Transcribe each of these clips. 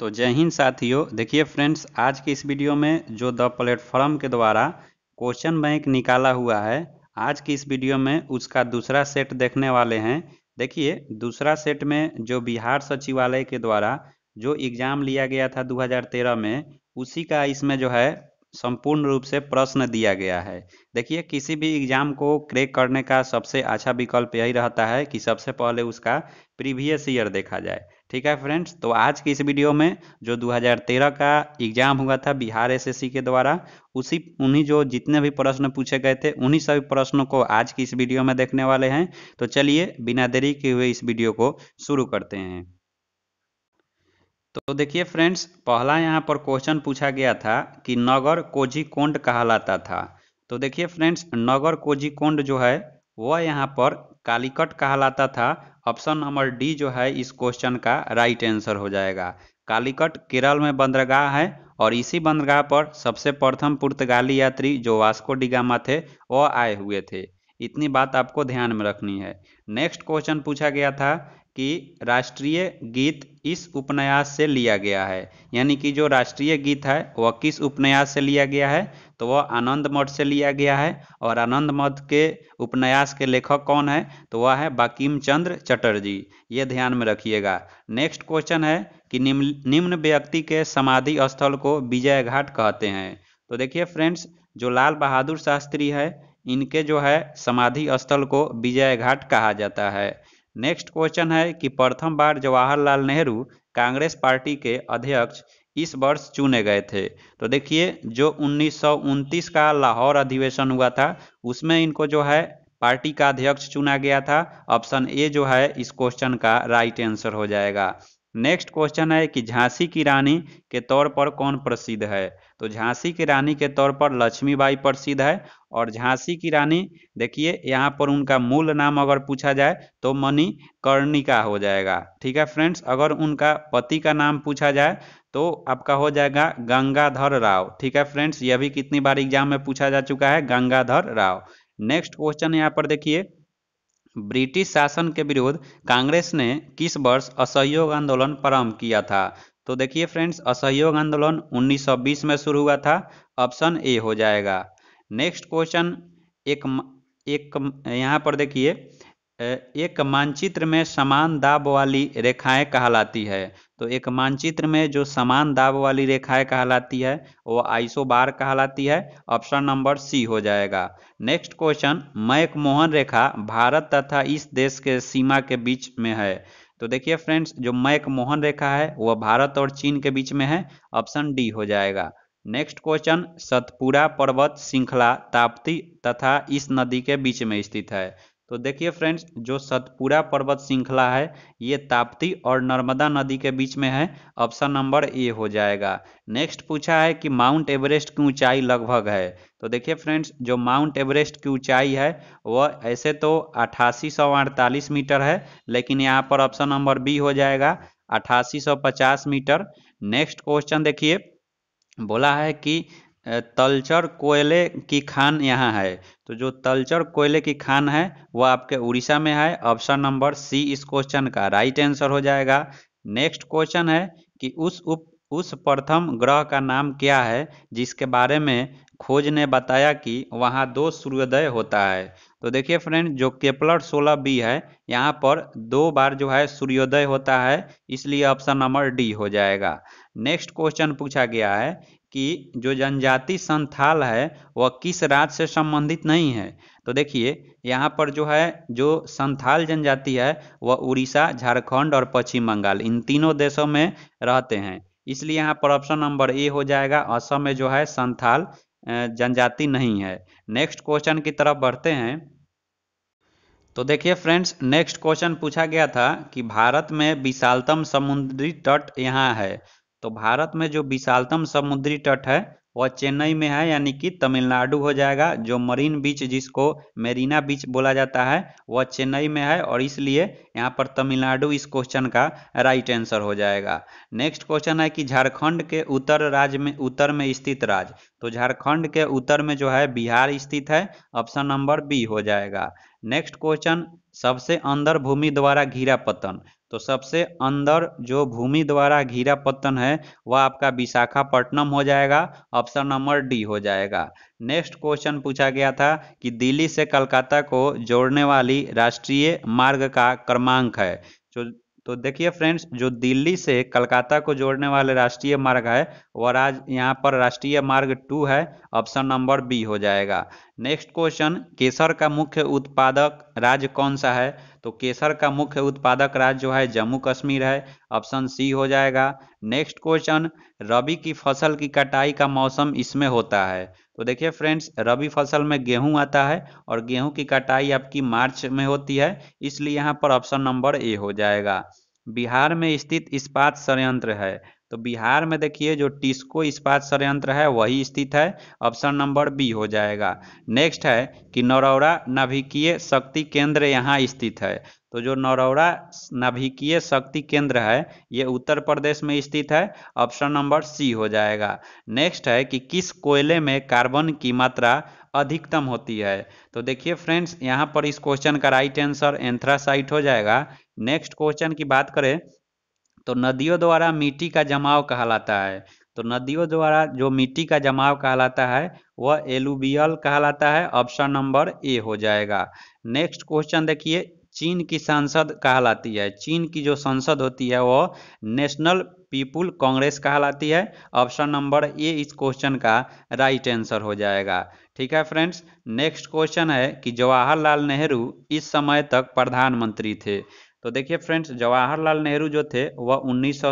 तो जय हिंद साथियों देखिए फ्रेंड्स आज की इस वीडियो में जो द प्लेटफॉर्म के द्वारा क्वेश्चन बैंक निकाला हुआ है आज की इस वीडियो में उसका दूसरा सेट देखने वाले हैं देखिए दूसरा सेट में जो बिहार सचिवालय के द्वारा जो एग्ज़ाम लिया गया था 2013 में उसी का इसमें जो है संपूर्ण रूप से प्रश्न दिया गया है देखिए किसी भी एग्जाम को क्रेक करने का सबसे अच्छा विकल्प यही रहता है कि सबसे पहले उसका प्रीवियस ईयर देखा जाए ठीक है फ्रेंड्स तो आज की इस वीडियो में जो 2013 का एग्जाम हुआ था बिहार एसएससी के द्वारा उसी उन्हीं जो जितने भी प्रश्न पूछे गए थे उन्हीं सभी प्रश्नों को आज की इस वीडियो में देखने वाले हैं तो चलिए बिना देरी के हुए इस वीडियो को शुरू करते हैं तो देखिए फ्रेंड्स पहला यहाँ पर क्वेश्चन पूछा गया था कि नगर कोझिकोंड कहलाता था तो देखिए फ्रेंड्स नगर कोझिकोंड जो है वह यहाँ पर कालीकट कहलाता था ऑप्शन नंबर डी जो है इस क्वेश्चन का राइट आंसर हो जाएगा कालीकट केरल में बंदरगाह है और इसी बंदरगाह पर सबसे प्रथम पुर्तगाली यात्री जो वास्को डिगामा थे वह आए हुए थे इतनी बात आपको ध्यान में रखनी है नेक्स्ट क्वेश्चन पूछा गया था कि राष्ट्रीय गीत इस उपन्यास से लिया गया है यानी कि जो राष्ट्रीय गीत है वह किस उपन्यास से लिया गया है तो वह आनंद मठ से लिया गया है और आनंद मठ के उपन्यास के लेखक कौन है तो वह है बाकीम चंद्र चटर्जी ये ध्यान में रखिएगा नेक्स्ट क्वेश्चन है कि निम्न निम्न व्यक्ति के समाधि स्थल को विजय घाट कहते हैं तो देखिए फ्रेंड्स जो लाल बहादुर शास्त्री है इनके जो है समाधि स्थल को विजय घाट कहा जाता है नेक्स्ट क्वेश्चन है कि प्रथम बार जवाहरलाल नेहरू कांग्रेस पार्टी के अध्यक्ष इस वर्ष चुने गए थे तो देखिए जो उन्नीस का लाहौर अधिवेशन हुआ था उसमें इनको जो है पार्टी का अध्यक्ष चुना गया था ऑप्शन ए जो है इस क्वेश्चन का राइट आंसर हो जाएगा नेक्स्ट क्वेश्चन है कि झांसी की रानी के तौर पर कौन प्रसिद्ध है तो झांसी की रानी के तौर पर लक्ष्मीबाई प्रसिद्ध है और झांसी की रानी देखिए यहाँ पर उनका मूल नाम अगर पूछा जाए तो मनी कर्णिका हो जाएगा ठीक है फ्रेंड्स अगर उनका पति का नाम पूछा जाए तो आपका हो जाएगा गंगाधर राव ठीक है फ्रेंड्स यह भी कितनी बार एग्जाम में पूछा जा चुका है गंगाधर राव नेक्स्ट क्वेश्चन यहाँ पर देखिए ब्रिटिश शासन के विरोध कांग्रेस ने किस वर्ष असहयोग आंदोलन प्रारंभ किया था तो देखिए फ्रेंड्स असहयोग आंदोलन 1920 में शुरू हुआ था ऑप्शन ए हो जाएगा नेक्स्ट क्वेश्चन एक एक यहाँ पर देखिए एक मानचित्र में समान दाब वाली रेखाएं कहलाती है तो एक मानचित्र में जो समान दाब वाली रेखाएं कहलाती है वो आइसोबार कहलाती है ऑप्शन नंबर सी हो जाएगा नेक्स्ट क्वेश्चन मैकमोहन रेखा भारत तथा इस देश के सीमा के बीच में है तो देखिए फ्रेंड्स जो मैकमोहन रेखा है वह भारत और चीन के बीच में है ऑप्शन डी हो जाएगा नेक्स्ट क्वेश्चन सतपुरा पर्वत श्रृंखला ताप्ती तथा इस नदी के बीच में स्थित है तो देखिए फ्रेंड्स जो सतपुरा पर्वत श्रृंखला है ये ताप्ती और नर्मदा नदी के बीच में है ऑप्शन नंबर ए हो जाएगा नेक्स्ट पूछा है कि माउंट एवरेस्ट की ऊंचाई लगभग है तो देखिए फ्रेंड्स जो माउंट एवरेस्ट की ऊंचाई है वह ऐसे तो अठासी मीटर है लेकिन यहाँ पर ऑप्शन नंबर बी हो जाएगा अठासी मीटर नेक्स्ट क्वेश्चन देखिए बोला है कि तलचर कोयले की खान यहाँ है तो जो तलचर कोयले की खान है वह आपके उड़ीसा में है ऑप्शन नंबर सी इस क्वेश्चन का राइट आंसर हो जाएगा नेक्स्ट क्वेश्चन है कि उस उप उस प्रथम ग्रह का नाम क्या है जिसके बारे में खोज ने बताया कि वहाँ दो सूर्योदय होता है तो देखिए फ्रेंड जो केपलर 16 बी है यहाँ पर दो बार जो है सूर्योदय होता है इसलिए ऑप्शन नंबर डी हो जाएगा नेक्स्ट क्वेश्चन पूछा गया है कि जो जनजाति संथाल है वह किस राज्य से संबंधित नहीं है तो देखिए यहाँ पर जो है जो संथाल जनजाति है वह उड़ीसा झारखंड और पश्चिम बंगाल इन तीनों देशों में रहते हैं इसलिए यहाँ पर ऑप्शन नंबर ए हो जाएगा असम में जो है संथाल जनजाति नहीं है नेक्स्ट क्वेश्चन की तरफ बढ़ते हैं तो देखिए फ्रेंड्स नेक्स्ट क्वेश्चन पूछा गया था कि भारत में विशालतम समुद्री तट यहाँ है तो भारत में जो विशालतम समुद्री तट है वह चेन्नई में है यानी कि तमिलनाडु हो जाएगा जो मरीन बीच जिसको मेरीना बीच बोला जाता है वह चेन्नई में है और इसलिए यहाँ पर तमिलनाडु इस क्वेश्चन का राइट आंसर हो जाएगा नेक्स्ट क्वेश्चन है कि झारखंड के उत्तर राज्य में उत्तर में स्थित राज्य तो झारखंड के उत्तर में जो है बिहार स्थित है ऑप्शन नंबर बी हो जाएगा नेक्स्ट क्वेश्चन सबसे अंदर भूमि द्वारा घिरा पतन तो सबसे अंदर जो भूमि द्वारा घिरा पत्तन है वह आपका विशाखापट्टनम हो जाएगा ऑप्शन नंबर डी हो जाएगा नेक्स्ट क्वेश्चन पूछा गया था कि दिल्ली से कलकत्ता को जोड़ने वाली राष्ट्रीय मार्ग का क्रमांक है जो तो देखिए फ्रेंड्स जो दिल्ली से कलकाता को जोड़ने वाले राष्ट्रीय मार्ग है वह आज यहाँ पर राष्ट्रीय मार्ग टू है ऑप्शन नंबर बी हो जाएगा नेक्स्ट क्वेश्चन केसर का मुख्य उत्पादक राज्य कौन सा है तो केसर का मुख्य उत्पादक राज्य जो है जम्मू कश्मीर है ऑप्शन सी हो जाएगा नेक्स्ट क्वेश्चन रबी की फसल की कटाई का मौसम इसमें होता है तो देखिए फ्रेंड्स रबी फसल में गेहूं आता है और गेहूं की कटाई आपकी मार्च में होती है इसलिए यहाँ पर ऑप्शन नंबर ए हो जाएगा बिहार में स्थित इस्पात संयंत्र है तो बिहार में देखिए जो टिस्को इस्पात संयंत्र है वही स्थित है ऑप्शन नंबर बी हो जाएगा नेक्स्ट है कि नरौरा नाभिकीय शक्ति केंद्र यहाँ स्थित है तो जो नरौरा नाभिकीय शक्ति केंद्र है ये उत्तर प्रदेश में स्थित है ऑप्शन नंबर सी हो जाएगा नेक्स्ट है कि किस कोयले में कार्बन की मात्रा अधिकतम होती है तो देखिए फ्रेंड्स यहाँ पर इस क्वेश्चन का राइट आंसर एंथ्रासाइट हो जाएगा नेक्स्ट क्वेश्चन की बात करें तो नदियों द्वारा मिट्टी का जमाव कहलाता है तो नदियों द्वारा जो मिट्टी का जमाव कहलाता है वह एलुबियल कहलाता है ऑप्शन नंबर ए हो जाएगा नेक्स्ट क्वेश्चन देखिए चीन की संसद कहलाती है चीन की जो संसद होती है वो नेशनल पीपुल कांग्रेस कहलाती है ऑप्शन नंबर ए इस क्वेश्चन का राइट आंसर हो जाएगा ठीक है फ्रेंड्स नेक्स्ट क्वेश्चन है कि जवाहरलाल नेहरू इस समय तक प्रधानमंत्री थे तो देखिए फ्रेंड्स जवाहरलाल नेहरू जो थे वह उन्नीस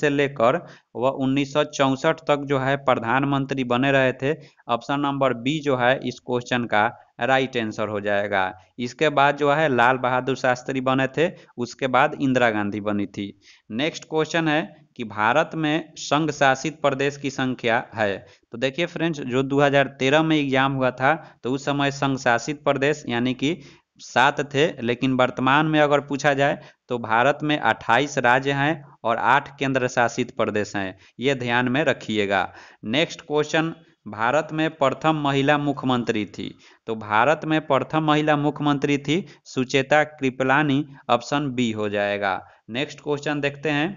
से लेकर वह उन्नीस तक जो है प्रधानमंत्री बने रहे थे ऑप्शन नंबर बी जो है इस क्वेश्चन का राइट आंसर हो जाएगा इसके बाद जो है लाल बहादुर शास्त्री बने थे उसके बाद इंदिरा गांधी बनी थी नेक्स्ट क्वेश्चन है कि भारत में संघ शासित प्रदेश की संख्या है तो देखिए फ्रेंड्स जो 2013 में एग्जाम हुआ था तो उस समय संघ शासित प्रदेश यानी कि सात थे लेकिन वर्तमान में अगर पूछा जाए तो भारत में 28 राज्य हैं और आठ केंद्र शासित प्रदेश हैं ये ध्यान में रखिएगा नेक्स्ट क्वेश्चन भारत में प्रथम महिला मुख्यमंत्री थी तो भारत में प्रथम महिला मुख्यमंत्री थी सुचेता कृपलानी ऑप्शन बी हो जाएगा नेक्स्ट क्वेश्चन देखते हैं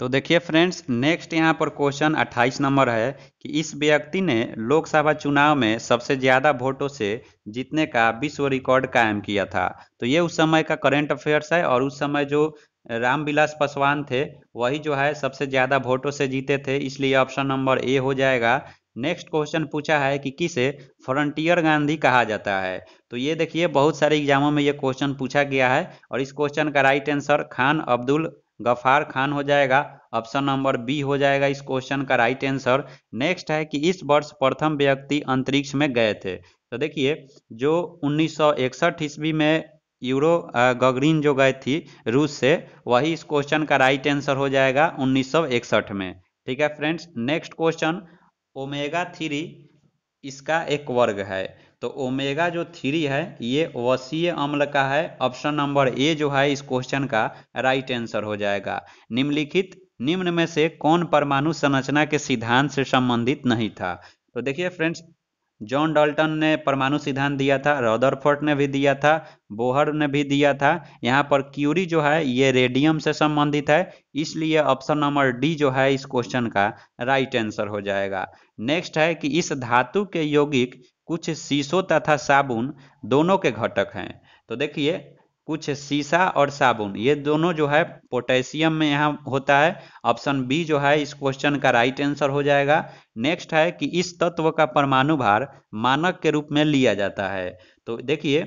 तो देखिए फ्रेंड्स नेक्स्ट यहाँ पर क्वेश्चन 28 नंबर है कि इस व्यक्ति ने लोकसभा चुनाव में सबसे ज़्यादा वोटों से जीतने का विश्व रिकॉर्ड कायम किया था तो ये उस समय का करंट अफेयर्स है और उस समय जो रामविलास पासवान थे वही जो है सबसे ज़्यादा वोटों से जीते थे इसलिए ऑप्शन नंबर ए हो जाएगा नेक्स्ट क्वेश्चन पूछा है कि किसे फ्रंटियर गांधी कहा जाता है तो ये देखिए बहुत सारे एग्जामों में ये क्वेश्चन पूछा गया है और इस क्वेश्चन का राइट आंसर खान अब्दुल गफार खान हो जाएगा ऑप्शन नंबर बी हो जाएगा इस क्वेश्चन का राइट आंसर नेक्स्ट है कि इस वर्ष प्रथम व्यक्ति अंतरिक्ष में गए थे तो देखिए जो उन्नीस ईस्वी में यूरो गगरीन जो गए थी रूस से वही इस क्वेश्चन का राइट आंसर हो जाएगा उन्नीस में ठीक है friends next question omega three इसका एक वर्ग है तो ओमेगा जो थ्री है ये वसीय अम्ल का है ऑप्शन नंबर ए जो है इस क्वेश्चन का राइट आंसर हो जाएगा निम्नलिखित निम्न में से कौन परमाणु संरचना के सिद्धांत से संबंधित नहीं था तो देखिए फ्रेंड्स जॉन डाल्टन ने परमाणु सिद्धांत दिया था रदरफोर्ट ने भी दिया था बोहर ने भी दिया था यहाँ पर क्यूरी जो है ये रेडियम से संबंधित है इसलिए ऑप्शन नंबर डी जो है इस क्वेश्चन का राइट आंसर हो जाएगा नेक्स्ट है कि इस धातु के यौगिक कुछ शीशो तथा साबुन दोनों के घटक हैं तो देखिए कुछ सीसा और साबुन ये दोनों जो है पोटेशियम में यहाँ होता है ऑप्शन बी जो है इस क्वेश्चन का राइट आंसर हो जाएगा नेक्स्ट है कि इस तत्व का परमाणु भार मानक के रूप में लिया जाता है तो देखिए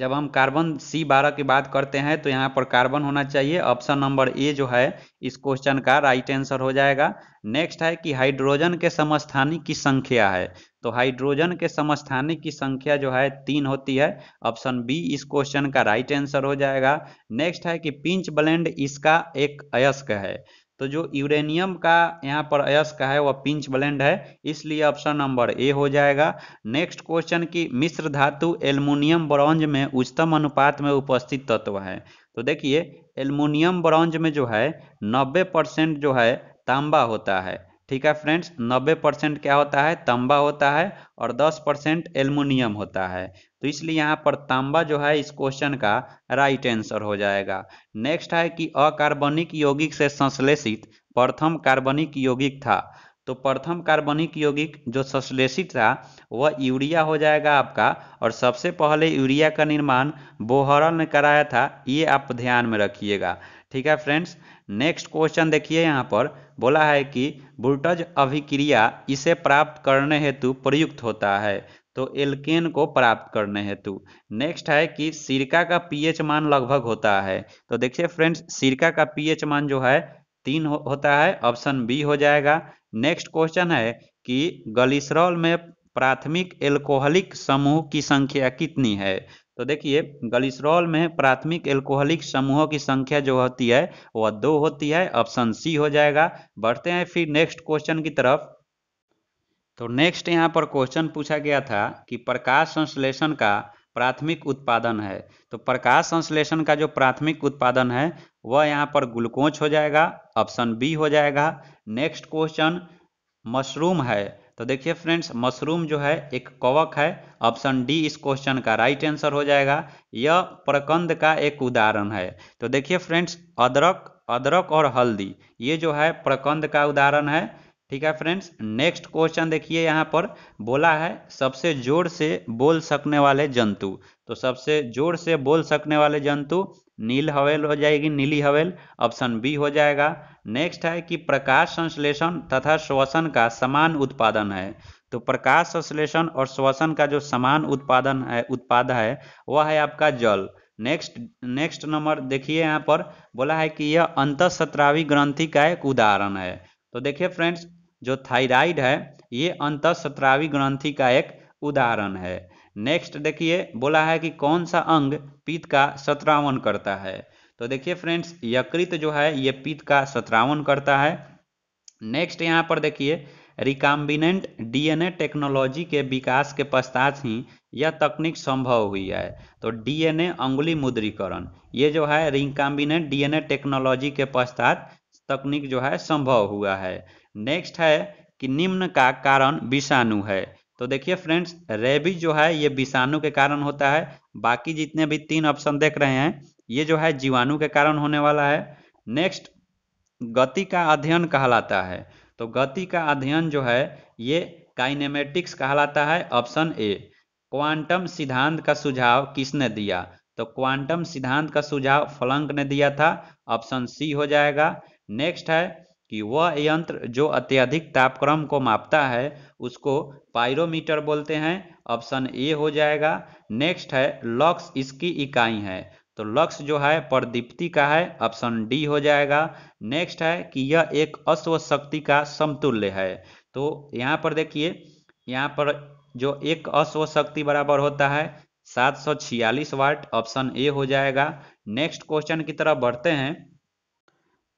जब हम कार्बन सी बारह की बात करते हैं तो यहाँ पर कार्बन होना चाहिए ऑप्शन नंबर ए जो है इस क्वेश्चन का राइट आंसर हो जाएगा नेक्स्ट है कि हाइड्रोजन के समस्थानी की संख्या है तो हाइड्रोजन के समस्थानी की संख्या जो है तीन होती है ऑप्शन बी इस क्वेश्चन का राइट आंसर हो जाएगा नेक्स्ट है कि पिंच ब्लेंड इसका एक अयस्क है तो जो यूरेनियम का यहाँ पर अयस्क है वह पिंच ब्लेंड है इसलिए ऑप्शन नंबर ए हो जाएगा नेक्स्ट क्वेश्चन की मिश्र धातु एल्युमिनियम ब्रॉन्ज में उच्चतम अनुपात में उपस्थित तत्व है तो देखिए एल्युमिनियम ब्रॉन्ज में जो है 90 परसेंट जो है तांबा होता है ठीक है फ्रेंड्स 90 परसेंट क्या होता है तांबा होता है और 10 परसेंट एल्युमिनियम होता है तो इसलिए यहाँ पर तांबा जो है इस क्वेश्चन का राइट आंसर हो जाएगा नेक्स्ट है कि अकार्बनिक यौगिक से संश्लेषित प्रथम कार्बनिक यौगिक था तो प्रथम कार्बनिक यौगिक जो संश्लेषित था वह यूरिया हो जाएगा आपका और सबसे पहले यूरिया का निर्माण बोहरल ने कराया था ये आप ध्यान में रखिएगा ठीक है फ्रेंड्स नेक्स्ट क्वेश्चन देखिए यहाँ पर बोला है कि बुलटज अभिक्रिया इसे प्राप्त करने हेतु प्रयुक्त होता है तो एल्केन को प्राप्त करने हेतु नेक्स्ट है कि सिरका का पीएच मान लगभग होता है तो देखिए फ्रेंड्स सिरका का पीएच मान जो है तीन हो, होता है ऑप्शन बी हो जाएगा नेक्स्ट क्वेश्चन है कि गलिसरॉल में प्राथमिक एल्कोहलिक समूह की संख्या कितनी है तो देखिए गलिसरॉल में प्राथमिक एल्कोहलिक समूहों की संख्या जो होती है वह दो होती है ऑप्शन सी हो जाएगा बढ़ते हैं फिर नेक्स्ट क्वेश्चन की तरफ तो नेक्स्ट यहाँ पर क्वेश्चन पूछा गया था कि प्रकाश संश्लेषण का प्राथमिक उत्पादन है तो प्रकाश संश्लेषण का जो प्राथमिक उत्पादन है वह यहाँ पर ग्लूकोज हो जाएगा ऑप्शन बी हो जाएगा नेक्स्ट क्वेश्चन मशरूम है तो देखिए फ्रेंड्स मशरूम जो है एक कवक है ऑप्शन डी इस क्वेश्चन का राइट आंसर हो जाएगा यह प्रकंद का एक उदाहरण है तो देखिए फ्रेंड्स अदरक अदरक और हल्दी ये जो है प्रकंद का उदाहरण है ठीक है फ्रेंड्स नेक्स्ट क्वेश्चन देखिए यहाँ पर बोला है सबसे जोर से बोल सकने वाले जंतु तो सबसे जोर से बोल सकने वाले जंतु नील हवेल हो जाएगी नीली हवेल ऑप्शन बी हो जाएगा नेक्स्ट है कि प्रकाश संश्लेषण तथा श्वसन का समान उत्पादन है तो प्रकाश संश्लेषण और श्वसन का जो समान उत्पादन है उत्पाद है वह है आपका जल नेक्स्ट नेक्स्ट नंबर देखिए यहाँ पर बोला है कि यह अंत ग्रंथि का एक उदाहरण है तो देखिए फ्रेंड्स जो थायराइड है ये अंत सत्रावी ग्रंथि का एक उदाहरण है नेक्स्ट देखिए बोला है कि कौन सा अंग पित्त का सत्रावन करता है तो देखिए फ्रेंड्स यकृत जो है ये पित्त का सत्रावन करता है नेक्स्ट यहाँ पर देखिए रिकॉम्बिनेंट डीएनए टेक्नोलॉजी के विकास के पश्चात ही यह तकनीक संभव हुई है तो डीएनए अंगुली मुद्रीकरण ये जो है रिकॉम्बिनेंट डीएनए टेक्नोलॉजी के पश्चात तकनीक जो है संभव हुआ है नेक्स्ट है कि निम्न का कारण विषाणु है तो देखिए फ्रेंड्स रेबीज जो है ये विषाणु के कारण होता है बाकी जितने भी तीन ऑप्शन देख रहे हैं ये जो है जीवाणु के कारण होने वाला है नेक्स्ट गति का अध्ययन कहलाता है तो गति का अध्ययन जो है ये काइनेमेटिक्स कहलाता है ऑप्शन ए क्वांटम सिद्धांत का सुझाव किसने दिया तो क्वांटम सिद्धांत का सुझाव फलंक ने दिया था ऑप्शन सी हो जाएगा नेक्स्ट है कि वह यंत्र जो अत्यधिक तापक्रम को मापता है उसको पायरोमीटर बोलते हैं ऑप्शन ए हो जाएगा नेक्स्ट है लक्स इसकी इकाई है तो लक्स जो है प्रदीप्ति का है ऑप्शन डी हो जाएगा नेक्स्ट है कि यह एक अश्व शक्ति का समतुल्य है तो यहाँ पर देखिए यहाँ पर जो एक अश्व शक्ति बराबर होता है सात सौ छियालीस वाट ऑप्शन ए हो जाएगा नेक्स्ट क्वेश्चन की तरफ बढ़ते हैं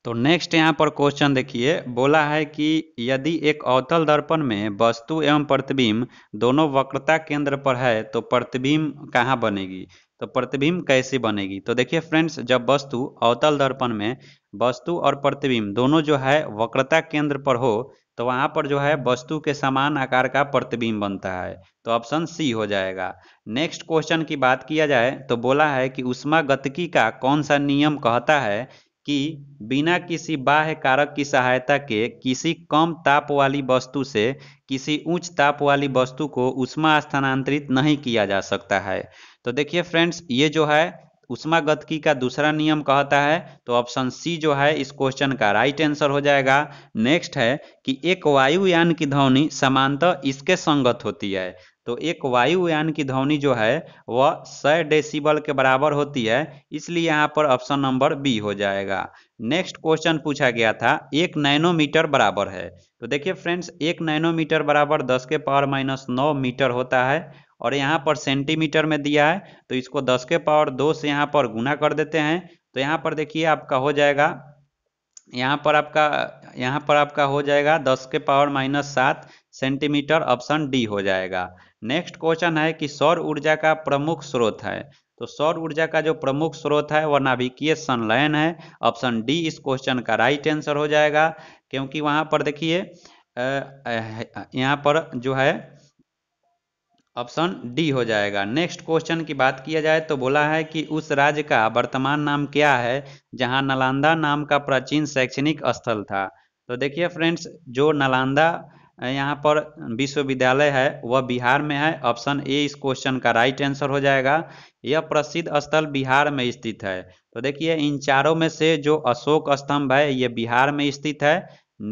तो नेक्स्ट यहाँ पर क्वेश्चन देखिए बोला है कि यदि एक अवतल दर्पण में वस्तु एवं प्रतिबिंब दोनों वक्रता केंद्र पर है तो प्रतिबिंब कहाँ बनेगी तो प्रतिबिंब कैसे बनेगी तो देखिए फ्रेंड्स जब वस्तु अवतल दर्पण में वस्तु और प्रतिबिंब दोनों जो है वक्रता केंद्र पर हो तो वहाँ पर जो है वस्तु के समान आकार का प्रतिबिंब बनता है तो ऑप्शन सी हो जाएगा नेक्स्ट क्वेश्चन की बात किया जाए तो बोला है कि उष्मा गतिकी का कौन सा नियम कहता है कि बिना किसी बाह्य कारक की सहायता के किसी कम ताप वाली वस्तु से किसी उच्च ताप वाली वस्तु को उष्मा स्थानांतरित नहीं किया जा सकता है तो देखिए फ्रेंड्स ये जो है उष्मा उष्मागतिकी का दूसरा नियम कहता है तो ऑप्शन सी जो है इस क्वेश्चन का राइट आंसर हो जाएगा नेक्स्ट है कि एक वायुयान की ध्वनि समानतः इसके संगत होती है तो एक वायुयान की ध्वनि जो है वह सय डेसिबल के बराबर होती है इसलिए यहाँ पर ऑप्शन नंबर बी हो जाएगा नेक्स्ट क्वेश्चन पूछा गया था एक नैनोमीटर बराबर है तो देखिए फ्रेंड्स एक नैनोमीटर बराबर 10 के पावर माइनस नौ मीटर होता है और यहाँ पर सेंटीमीटर में दिया है तो इसको दस के पावर दो से यहाँ पर गुना कर देते हैं तो यहाँ पर देखिए आपका हो जाएगा यहाँ पर आपका यहाँ पर आपका हो जाएगा 10 के पावर माइनस सात सेंटीमीटर ऑप्शन डी हो जाएगा नेक्स्ट क्वेश्चन है कि सौर ऊर्जा का प्रमुख स्रोत है तो सौर ऊर्जा का जो प्रमुख स्रोत है वह नाभिकीय संलयन है ऑप्शन डी इस क्वेश्चन का राइट आंसर हो जाएगा क्योंकि वहां पर देखिए यहाँ पर जो है ऑप्शन डी हो जाएगा नेक्स्ट क्वेश्चन की बात किया जाए तो बोला है कि उस राज्य का वर्तमान नाम क्या है जहां नालंदा नाम का प्राचीन शैक्षणिक स्थल था तो देखिए फ्रेंड्स जो नालंदा यहाँ पर विश्वविद्यालय है वह बिहार में है ऑप्शन ए इस क्वेश्चन का राइट आंसर हो जाएगा यह प्रसिद्ध स्थल बिहार में स्थित है तो देखिए इन चारों में से जो अशोक स्तंभ है ये बिहार में स्थित है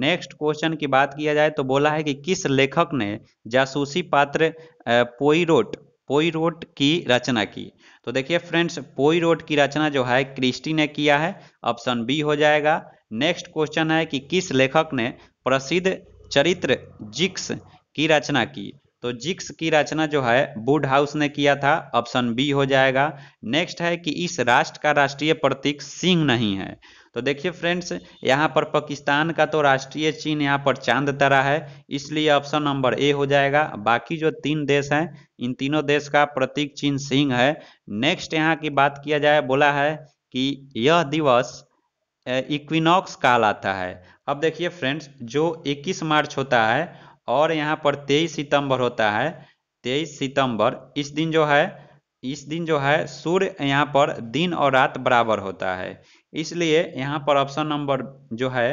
नेक्स्ट क्वेश्चन की बात किया जाए तो बोला है कि किस लेखक ने जासूसी पात्र पोईरोट पोईरोट की रचना की तो देखिए फ्रेंड्स पोईरोट की रचना जो है क्रिस्टी ने किया है ऑप्शन बी हो जाएगा नेक्स्ट क्वेश्चन है कि किस लेखक ने प्रसिद्ध चरित्र जिक्स की रचना की तो जिक्स की रचना जो है बुड हाउस ने किया था ऑप्शन बी हो जाएगा नेक्स्ट है कि इस राष्ट्र का राष्ट्रीय प्रतीक सिंह नहीं है तो देखिए फ्रेंड्स यहाँ पर पाकिस्तान का तो राष्ट्रीय चिन्ह यहाँ पर चांद तरह है इसलिए ऑप्शन नंबर ए हो जाएगा बाकी जो तीन देश हैं इन तीनों देश का प्रतीक चिन्ह सिंह है नेक्स्ट यहाँ की बात किया जाए बोला है कि यह दिवस इक्विनॉक्स काल आता है अब देखिए फ्रेंड्स जो 21 मार्च होता है और यहाँ पर 23 सितंबर होता है 23 सितंबर इस दिन जो है इस दिन जो है सूर्य यहाँ पर दिन और रात बराबर होता है इसलिए यहाँ पर ऑप्शन नंबर जो है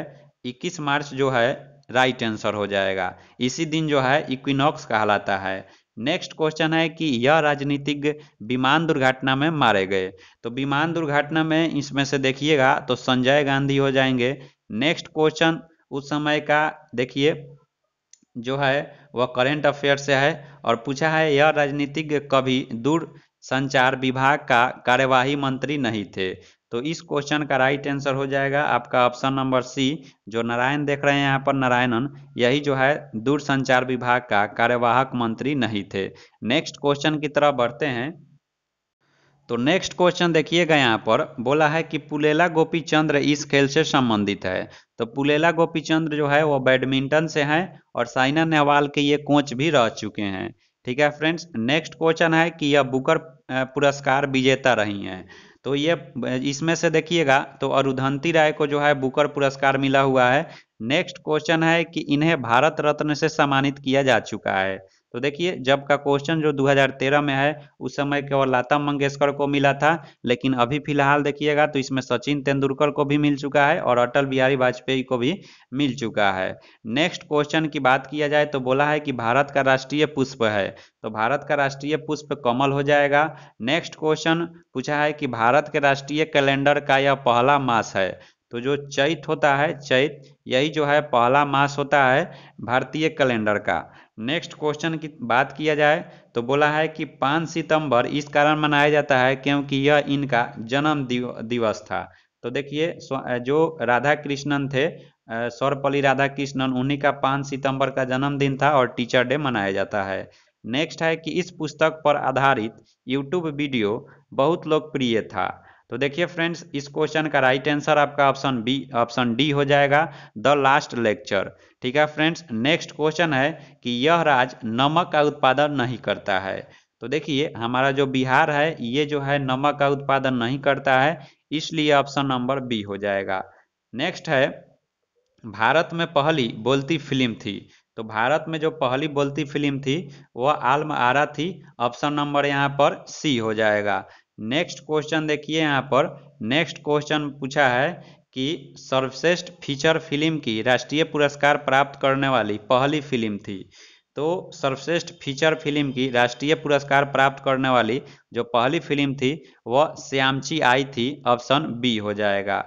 21 मार्च जो है राइट आंसर हो जाएगा इसी दिन जो है इक्विनॉक्स कहलाता है नेक्स्ट क्वेश्चन है कि यह राजनीतिज्ञ विमान दुर्घटना में मारे गए तो विमान दुर्घटना में इसमें से देखिएगा तो संजय गांधी हो जाएंगे नेक्स्ट क्वेश्चन उस समय का देखिए जो है वह करेंट अफेयर से है और पूछा है यह राजनीतिज्ञ कभी दूर संचार विभाग का कार्यवाही मंत्री नहीं थे तो इस क्वेश्चन का राइट आंसर हो जाएगा आपका ऑप्शन नंबर सी जो नारायण देख रहे हैं यहाँ पर नारायणन यही जो है दूर संचार विभाग का कार्यवाहक मंत्री नहीं थे नेक्स्ट क्वेश्चन की तरफ बढ़ते हैं तो नेक्स्ट क्वेश्चन देखिएगा यहाँ पर बोला है कि पुलेला गोपी चंद्र इस खेल से संबंधित है तो पुलेला गोपी चंद्र जो है वो बैडमिंटन से है और साइना नेहवाल के ये कोच भी रह चुके हैं ठीक है फ्रेंड्स नेक्स्ट क्वेश्चन है कि यह बुकर पुरस्कार विजेता रही हैं तो ये इसमें से देखिएगा तो अरुधंती राय को जो है बुकर पुरस्कार मिला हुआ है नेक्स्ट क्वेश्चन है कि इन्हें भारत रत्न से सम्मानित किया जा चुका है तो देखिए जब का क्वेश्चन जो 2013 में है उस समय केवल लता मंगेशकर को मिला था लेकिन अभी फिलहाल देखिएगा तो इसमें सचिन तेंदुलकर को भी मिल चुका है और अटल बिहारी वाजपेयी को भी मिल चुका है नेक्स्ट क्वेश्चन की बात किया जाए तो बोला है कि भारत का राष्ट्रीय पुष्प है तो भारत का राष्ट्रीय पुष्प कमल हो जाएगा नेक्स्ट क्वेश्चन पूछा है कि भारत के राष्ट्रीय कैलेंडर का यह पहला मास है तो जो चैत होता है चैत यही जो है पहला मास होता है भारतीय कैलेंडर का नेक्स्ट क्वेश्चन की बात किया जाए तो बोला है कि 5 सितंबर इस कारण मनाया जाता है क्योंकि यह इनका जन्म दिवस था तो देखिए जो राधा कृष्णन थे सौरपली राधा कृष्णन उन्हीं का 5 सितंबर का जन्मदिन था और टीचर डे मनाया जाता है नेक्स्ट है कि इस पुस्तक पर आधारित यूट्यूब वीडियो बहुत लोकप्रिय था तो देखिए फ्रेंड्स इस क्वेश्चन का राइट आंसर आपका ऑप्शन बी ऑप्शन डी हो जाएगा द लास्ट लेक्चर ठीक है फ्रेंड्स नेक्स्ट क्वेश्चन है कि यह राज्य नमक का उत्पादन नहीं करता है तो देखिए हमारा जो बिहार है ये जो है नमक का उत्पादन नहीं करता है इसलिए ऑप्शन नंबर बी हो जाएगा नेक्स्ट है भारत में पहली बोलती फिल्म थी तो भारत में जो पहली बोलती फिल्म थी वह आलम आरा थी ऑप्शन नंबर यहाँ पर सी हो जाएगा नेक्स्ट क्वेश्चन देखिए यहाँ पर नेक्स्ट क्वेश्चन पूछा है कि सर्वश्रेष्ठ फीचर फिल्म की राष्ट्रीय पुरस्कार प्राप्त करने वाली पहली फिल्म थी तो सर्वश्रेष्ठ फीचर फिल्म की राष्ट्रीय पुरस्कार प्राप्त करने वाली जो पहली फिल्म थी वह श्यामची आई थी ऑप्शन बी हो जाएगा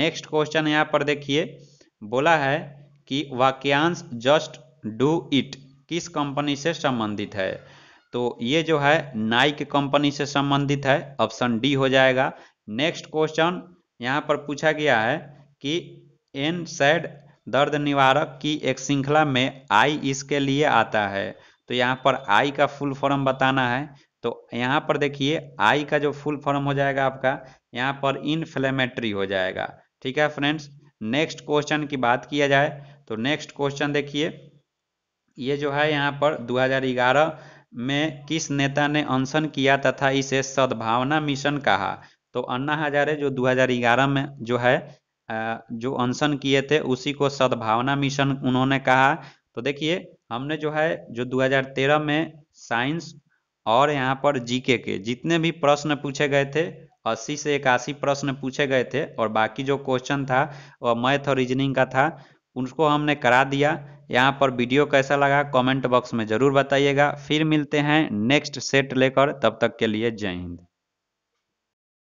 नेक्स्ट क्वेश्चन यहाँ पर देखिए बोला है कि वाक्यांश जस्ट डू इट किस कंपनी से संबंधित है तो ये जो है नाइक कंपनी से संबंधित है ऑप्शन डी हो जाएगा नेक्स्ट क्वेश्चन यहाँ पर पूछा गया है कि एन सैड दर्द निवारक की एक श्रृंखला में आई इसके लिए आता है तो यहाँ पर आई का फुल फॉर्म बताना है तो यहाँ पर देखिए आई का जो फुल फॉर्म हो जाएगा आपका यहाँ पर इनफ्लेमेटरी हो जाएगा ठीक है फ्रेंड्स नेक्स्ट क्वेश्चन की बात किया जाए तो नेक्स्ट क्वेश्चन देखिए ये जो है यहाँ पर दो में किस नेता ने अनशन किया तथा इसे सद्भावना मिशन कहा तो अन्ना हजारे जो 2011 में जो है जो अनशन किए थे उसी को सद्भावना मिशन उन्होंने कहा तो देखिए हमने जो है जो 2013 में साइंस और यहाँ पर जीके के जितने भी प्रश्न पूछे गए थे अस्सी से इक्यासी प्रश्न पूछे गए थे और बाकी जो क्वेश्चन था वह मैथ और रीजनिंग का था उनको हमने करा दिया यहाँ पर वीडियो कैसा लगा कमेंट बॉक्स में ज़रूर बताइएगा फिर मिलते हैं नेक्स्ट सेट लेकर तब तक के लिए जय हिंद